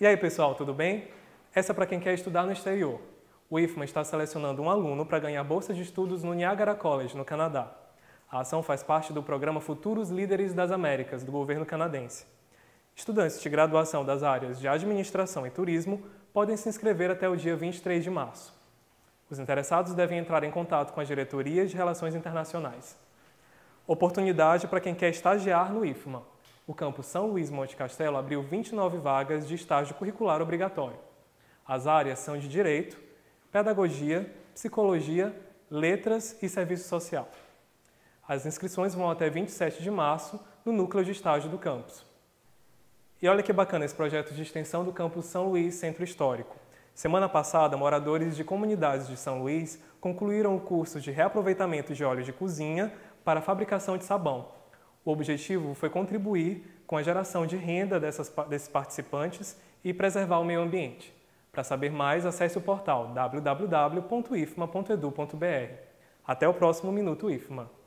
E aí, pessoal, tudo bem? Essa é para quem quer estudar no exterior. O IFMA está selecionando um aluno para ganhar bolsa de estudos no Niagara College, no Canadá. A ação faz parte do programa Futuros Líderes das Américas, do governo canadense. Estudantes de graduação das áreas de administração e turismo podem se inscrever até o dia 23 de março. Os interessados devem entrar em contato com as diretorias de relações internacionais. Oportunidade para quem quer estagiar no IFMA o campus São Luís Monte Castelo abriu 29 vagas de estágio curricular obrigatório. As áreas são de Direito, Pedagogia, Psicologia, Letras e Serviço Social. As inscrições vão até 27 de março no núcleo de estágio do campus. E olha que bacana esse projeto de extensão do campus São Luís Centro Histórico. Semana passada, moradores de comunidades de São Luís concluíram o curso de reaproveitamento de óleo de cozinha para fabricação de sabão, o objetivo foi contribuir com a geração de renda dessas, desses participantes e preservar o meio ambiente. Para saber mais, acesse o portal www.ifma.edu.br. Até o próximo Minuto IFMA.